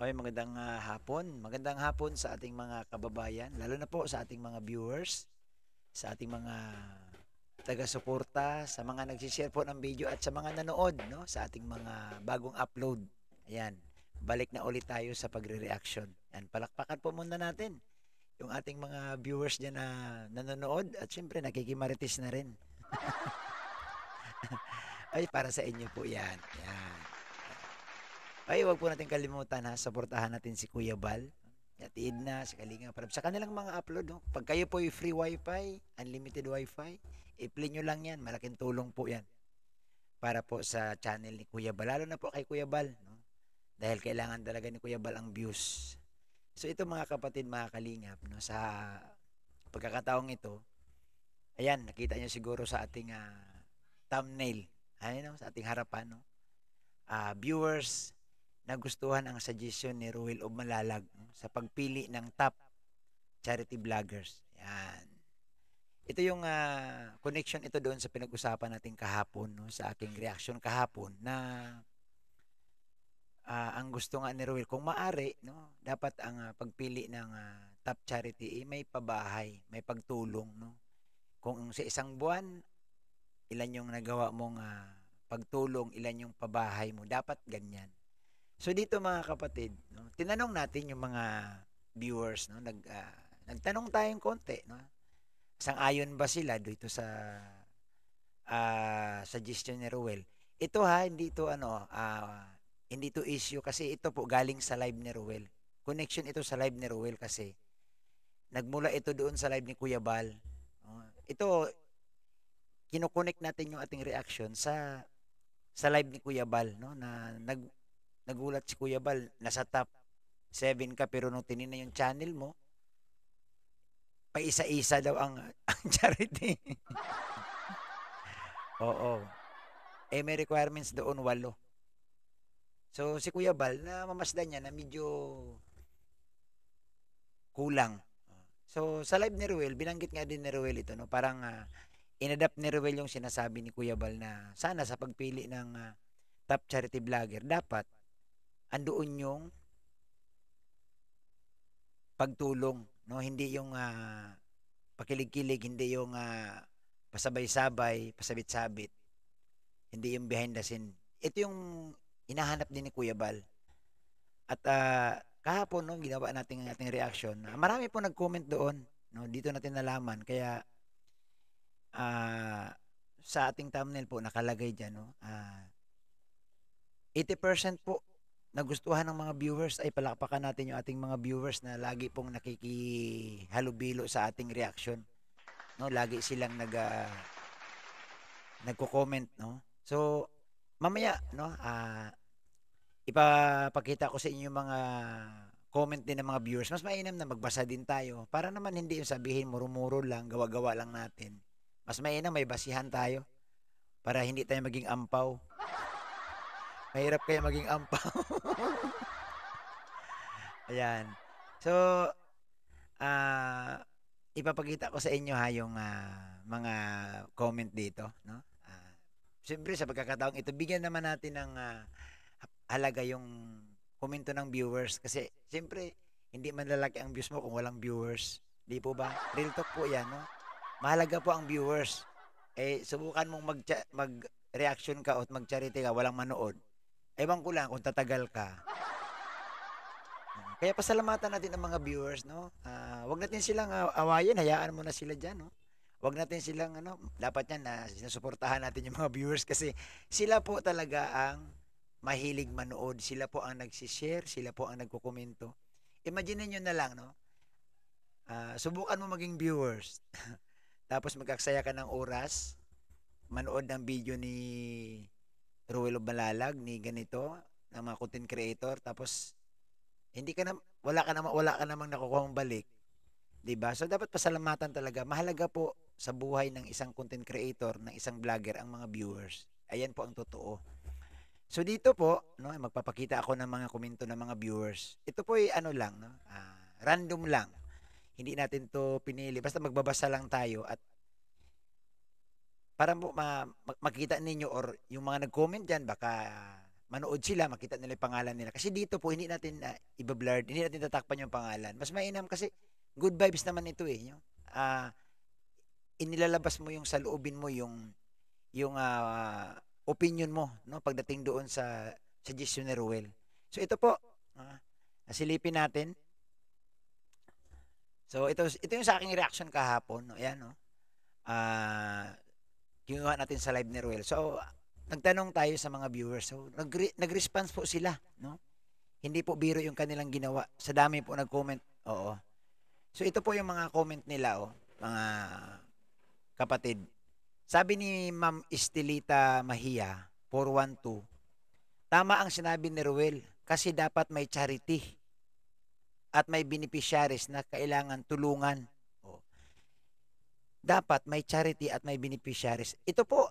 Okay, magandang uh, hapon. Magandang hapon sa ating mga kababayan, lalo na po sa ating mga viewers, sa ating mga taga-suporta, sa mga nagsishare po ng video at sa mga nanood no, sa ating mga bagong upload. Ayan, balik na ulit tayo sa pagre-reaction. Ayan, palakpakan po muna natin yung ating mga viewers dyan na nanonood at syempre nakikimaritis na rin. Ay, para sa inyo po yan. Yan. Ay, huwag po natin kalimutan ha, suportahan natin si Kuya Bal. Yatiin na sa Kalinga Prab. Sa kanilang mga upload, no? pag kayo po yung free wifi, unlimited wifi, i-play nyo lang yan. Malaking tulong po yan para po sa channel ni Kuya Bal. Lalo na po kay Kuya Bal. No? Dahil kailangan talaga ni Kuya Bal ang views. So ito mga kapatid, mga kalingap, no, sa pagkakataong ito, ayan, nakita nyo siguro sa ating uh, thumbnail. Ayan, no, sa ating harapan. No? Uh, viewers, nagustuhan ang suggestion ni Ruel of Malalag sa pagpili ng top charity vloggers. Yan. Ito yung uh, connection ito doon sa pinag-usapan natin kahapon no, sa aking reaction kahapon na uh, ang gusto nga ni Ruel kung maari no, dapat ang uh, pagpili ng uh, top charity eh, may pabahay, may pagtulong no. Kung sa isang buwan ilan yung nagawa mong uh, pagtulong, ilan yung pabahay mo, dapat ganyan So dito mga kapatid, no, tinanong natin yung mga viewers, no, nag uh, nagtanong tayong konti, no. Sang-ayon ba sila dito sa uh, suggestion ni Ruel? Ito ha, hindi ito ano, uh, hindi ito issue kasi ito po galing sa live ni Ruel. Connection ito sa live ni Ruel kasi nagmula ito doon sa live ni Kuya Bal. No? Ito kino-connect natin yung ating reaction sa sa live ni Kuya Bal no na nag Nagulat si Kuya Bal, nasa top 7 ka pero nung tinina yung channel mo, paisa-isa daw ang, ang charity. Oo. Eh may requirements doon, walo. So si Kuya Bal, na mamasdan niya na medyo kulang. So sa live ni Ruel, binanggit nga din ni Ruel ito, no? parang uh, inadapt ni Ruel yung sinasabi ni Kuya Bal na sana sa pagpili ng uh, top charity vlogger, dapat andoon yung pagtulong, no? Hindi yung uh, pakilig-kilig, hindi yung uh, pasabay-sabay, pasabit-sabit. Hindi yung behind the scene. Ito yung inahanap din ni Kuya Bal. At uh, kahapon no, ginawa natin ang ating reaction. Marami po nag-comment doon. No, dito natin nalaman kaya uh, sa ating thumbnail po nakalagay diyan no. Uh, 80% po nagustuhan ng mga viewers ay palakpakan natin yung ating mga viewers na lagi pong nakikihalubilo sa ating reaction. No, lagi silang nag uh, nagko-comment, no. So mamaya, no, uh, ipapakita ko sa inyo yung mga comment din ng mga viewers. Mas mainam na magbasa din tayo para naman hindi yung sabihin murumuro lang, gawa-gawa lang natin. Mas mainam may basihan tayo para hindi tayo maging ampaw. Mahirap kaya maging ampaw. Ayan. So, uh, ipapakita ko sa inyo ha yung uh, mga comment dito. No? Uh, Siyempre, sa pagkakataong ito, bigyan naman natin ng uh, halaga yung komento ng viewers. Kasi, siyempre, hindi man lalaki ang views mo kung walang viewers. Di po ba? Real talk po yan. No? Mahalaga po ang viewers. Eh, subukan mong mag mag-reaction ka o mag-charity ka, walang manood. Ewan ko lang kung tatagal ka. Kaya pasalamatan natin ang mga viewers, no? Uh, wag natin silang uh, awayin, hayaan mo na sila diyan, no? Wag natin silang ano, dapat yan na ah, sinusuportahan natin yung mga viewers kasi sila po talaga ang mahilig manood, sila po ang nagsi-share, sila po ang nagkukomento. Imagine niyo na lang, no? Uh, subukan mo maging viewers. Tapos magkaksaya ka ng oras, manood ng video ni Ruelo Balalag, ni ganito, ng mga content creator. Tapos hindi ka na wala ka namang wala ka namang nakukuhang balik. 'Di ba? So dapat pasalamatan talaga. Mahalaga po sa buhay ng isang content creator, ng isang vlogger ang mga viewers. Ayan po ang totoo. So dito po, no, magpapakita ako ng mga komento ng mga viewers. Ito po ay ano lang, no? Uh, random lang. Hindi natin 'to pinili. Basta magbabasa lang tayo at para po ma- makita ninyo or yung mga nag-comment diyan baka uh, manood sila, makita nila yung pangalan nila. Kasi dito po, hindi natin uh, ah, ibablard, hindi natin tatakpan yung pangalan. Mas mainam kasi good vibes naman ito eh. You know? uh, ah, inilalabas mo yung saloobin mo yung yung uh, opinion mo no pagdating doon sa suggestion ni Ruel. So ito po, uh, silipin natin. So ito ito yung sa aking reaction kahapon, no. Ayan, no. Uh, ginawa natin sa live ni Ruel. So nagtanong tayo sa mga viewers. So, nag- nag-response po sila, no? Hindi po biro yung kanilang ginawa. Sa dami po nag-comment. Oo. So, ito po yung mga comment nila, oh, mga kapatid. Sabi ni Ma'am Estelita Mahia, 412, Tama ang sinabi ni Ruel kasi dapat may charity at may beneficiaries na kailangan tulungan. Oh. Dapat may charity at may beneficiaries. Ito po,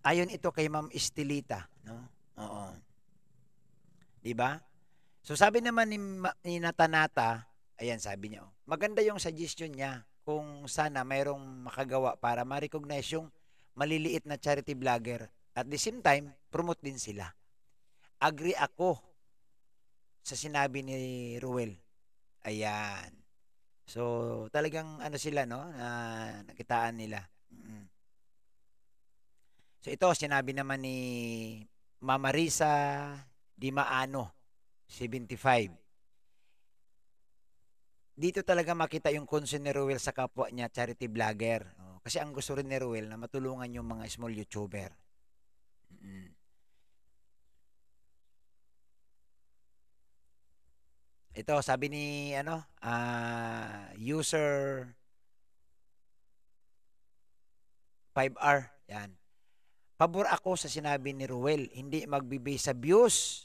Ayon ito kay Ma'am Estelita, no? Oo. 'Di ba? So sabi naman ni, ni Natanata, ayan sabi niya, oh, maganda yung suggestion niya kung sana mayroong makagawa para ma-recognize yung maliliit na charity vlogger. At the same time, promote din sila. Agree ako sa sinabi ni Ruel. Ayan. So, talagang ano sila, no? Na ah, nakitaan nila. So ito, sinabi naman ni Mama Risa Dimaano, 75. Dito talaga makita yung concern ni Ruel sa kapwa niya, charity vlogger. Oh, kasi ang gusto rin ni Ruel na matulungan yung mga small YouTuber. Ito, sabi ni ano, uh, user 5R, yan. Pabor ako sa sinabi ni Ruel, hindi magbibay sa views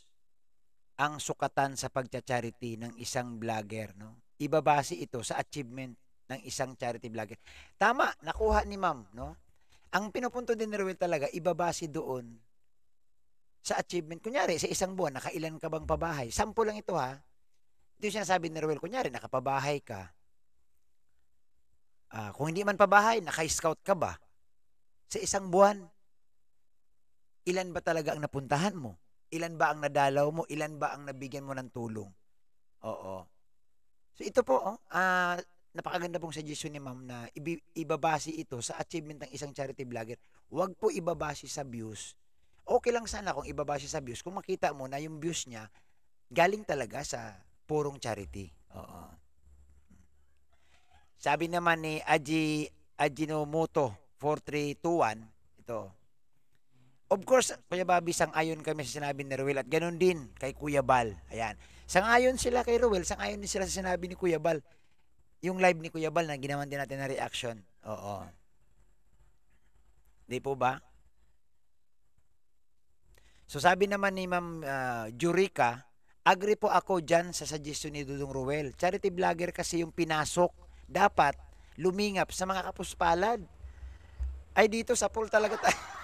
ang sukatan sa pagcha-charity ng isang vlogger. No? Ibabase ito sa achievement ng isang charity vlogger. Tama, nakuha ni ma'am. No? Ang pinupunto din ni Ruel talaga, ibabase doon sa achievement. Kunyari, sa isang buwan, nakailan ka bang pabahay? Sampo lang ito ha. Ito yung sinasabi ni Ruel. Kunyari, nakapabahay ka. Uh, kung hindi man pabahay, naka-scout ka ba? Sa isang buwan, ilan ba talaga ang napuntahan mo? Ilan ba ang nadalaw mo? Ilan ba ang nabigyan mo ng tulong? Oo. So ito po, oh, uh, napakaganda pong suggestion ni ma'am na ibabasi ito sa achievement ng isang charity vlogger. Huwag po ibabasi sa views. Okay lang sana kung ibabasi sa views. Kung makita mo na yung views niya galing talaga sa purong charity. Oo. Sabi naman ni Aji Ajinomoto 4321, ito, Of course, Kuya Bobby, sang-ayon kami sa sinabi ni Ruel at ganun din kay Kuya Bal. Ayan. Sang-ayon sila kay Ruel, sang-ayon din sila sa sinabi ni Kuya Bal. Yung live ni Kuya Bal na ginawan din natin na reaction. Oo. Di po ba? So sabi naman ni Ma'am uh, ah, Jurica, agree po ako dyan sa suggestion ni Dudong Ruel. Charity vlogger kasi yung pinasok. Dapat lumingap sa mga kapuspalad. Ay dito sa pool talaga tayo.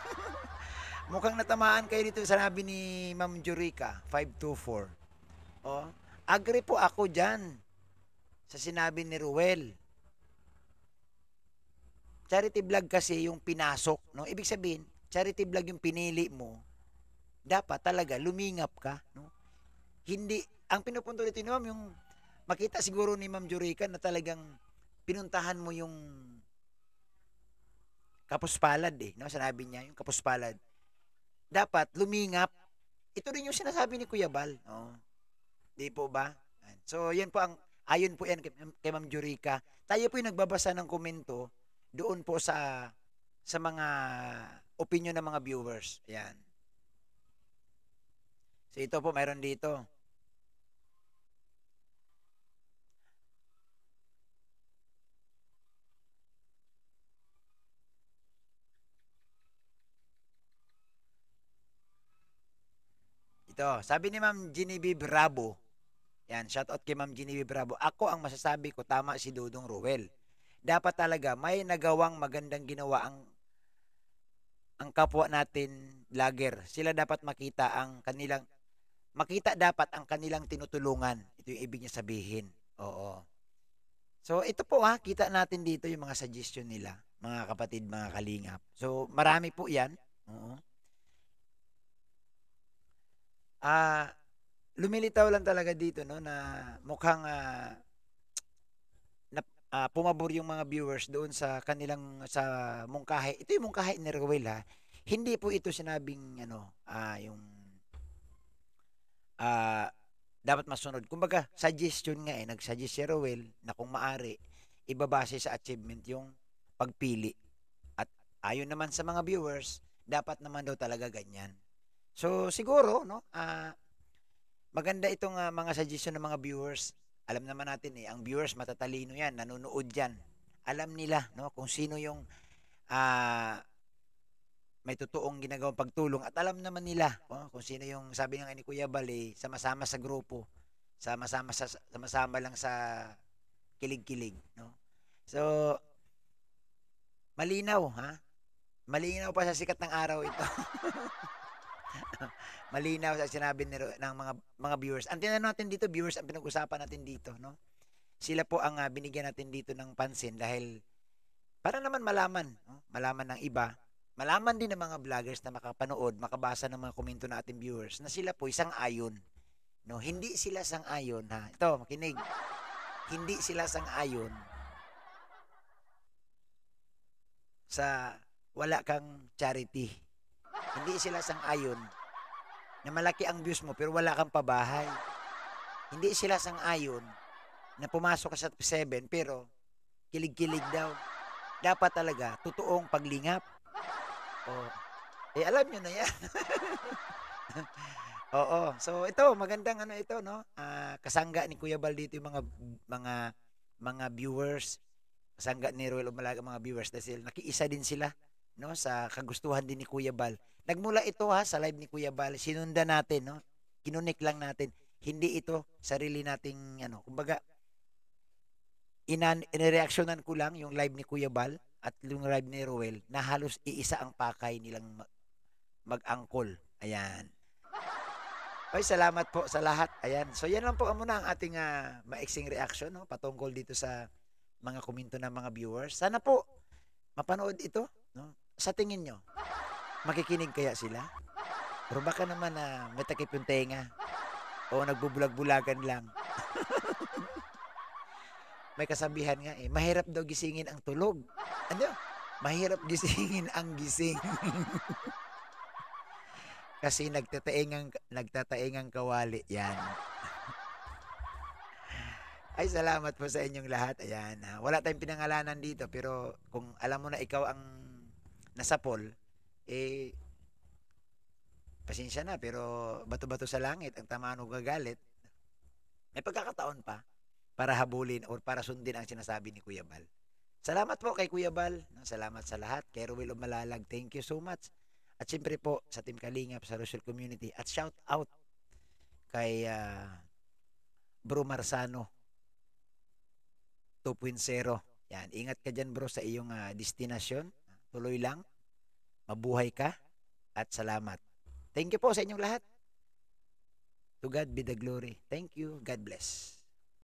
Mukhang natamaan kayo dito sa nabi ni Ma'am Jurika, 524. Oh, agree po ako dyan sa sinabi ni Ruel. Charity vlog kasi yung pinasok. No? Ibig sabihin, charity vlog yung pinili mo. Dapat talaga lumingap ka. No? Hindi, ang pinupunto dito ni Ma'am, yung makita siguro ni Ma'am Jurika na talagang pinuntahan mo yung kapuspalad eh. No? Sinabi niya, yung kapuspalad dapat lumingap. Ito rin yung sinasabi ni Kuya Bal. No? Di po ba? So, yan po ang, ayon po yan kay, kay Ma'am Jurika. Tayo po yung nagbabasa ng komento doon po sa sa mga opinion ng mga viewers. Ayan. So, ito po, mayroon dito. Ito, sabi ni Ma'am Genevieve Bravo. Yan, shout out kay Ma'am Genevieve Bravo. Ako ang masasabi ko tama si Dodong Ruel. Dapat talaga may nagawang magandang ginawa ang ang kapwa natin vlogger. Sila dapat makita ang kanilang makita dapat ang kanilang tinutulungan. Ito yung ibig niya sabihin. Oo. So ito po ha, kita natin dito yung mga suggestion nila, mga kapatid, mga kalingap. So marami po 'yan. Oo ah, uh, lumilitaw lang talaga dito no na mukhang uh, na, uh, pumabor yung mga viewers doon sa kanilang sa mungkahe Ito yung mungkahe ni Rowell ha. Hindi po ito sinabing ano uh, yung uh, dapat masunod. Kumbaga, suggestion nga eh. Nag-suggest si Rowell na kung maari, ibabase sa achievement yung pagpili. At ayon naman sa mga viewers, dapat naman daw talaga ganyan. So siguro no, uh, maganda itong uh, mga suggestion ng mga viewers. Alam naman natin eh, ang viewers matatalino 'yan, nanonood 'yan. Alam nila no kung sino yung uh, may totoong ginagawang pagtulong at alam naman nila oh, kung sino yung sabi ng ni Kuya Bali, eh, sama-sama sa grupo, sama-sama sa sama-sama lang sa kilig-kilig, no? So malinaw, ha? Malinaw pa sa sikat ng araw ito. Malinaw sa sinabi ni, ng mga mga viewers. Ang tinanong natin dito, viewers, ang pinag-usapan natin dito, no? Sila po ang uh, binigyan natin dito ng pansin dahil para naman malaman, no? malaman ng iba, malaman din ng mga vloggers na makapanood, makabasa ng mga komento na ating viewers na sila po isang ayon. No, hindi sila sang ayon ha. Ito, makinig. Hindi sila sang ayon sa wala kang charity hindi sila sang-ayon na malaki ang views mo pero wala kang pabahay. Hindi sila sang-ayon na pumasok ka sa 7 pero kilig-kilig daw. Dapat talaga totoong paglingap. Oh. Eh alam niyo na 'yan. Oo. So ito magandang ano ito no. Uh, kasangga ni Kuya Bal dito yung mga mga mga viewers. Kasangga ni Royal Malaga mga viewers dahil nakiisa din sila no sa kagustuhan din ni Kuya Bal. Nagmula ito ha sa live ni Kuya Bal. Sinundan natin no. Kinunik lang natin. Hindi ito sarili nating ano, kumbaga inan inireaksyonan ko lang yung live ni Kuya Bal at yung live ni Ruel na halos iisa ang pakay nilang mag-angkol. Ayan. Ay, salamat po sa lahat. Ayan. So, yan lang po muna ang ating uh, maiksing reaction no, patungkol dito sa mga komento ng mga viewers. Sana po mapanood ito. No? Sa tingin nyo, makikinig kaya sila? Or baka naman na uh, may takip yung tenga? O nagbubulag-bulagan lang? may kasabihan nga eh, mahirap daw gisingin ang tulog. Ano? Mahirap gisingin ang gising. Kasi nagtataingang, nagtataingang kawali yan. Ay, salamat po sa inyong lahat. Ayan. Ah, wala tayong pinangalanan dito, pero kung alam mo na ikaw ang nasa pool, eh, pasensya na, pero bato-bato sa langit, ang tamaan o gagalit, may pagkakataon pa para habulin or para sundin ang sinasabi ni Kuya Bal. Salamat po kay Kuya Bal. Salamat sa lahat. Kay Ruel Malalag, thank you so much. At siyempre po sa Team Kalingap, sa Russell Community. At shout out kay uh, Bro Marsano 2.0. Yan, ingat ka dyan bro sa iyong uh, ah, destination. Tuloy lang. Mabuhay ka at salamat. Thank you po sa inyong lahat. To God be the glory. Thank you. God bless.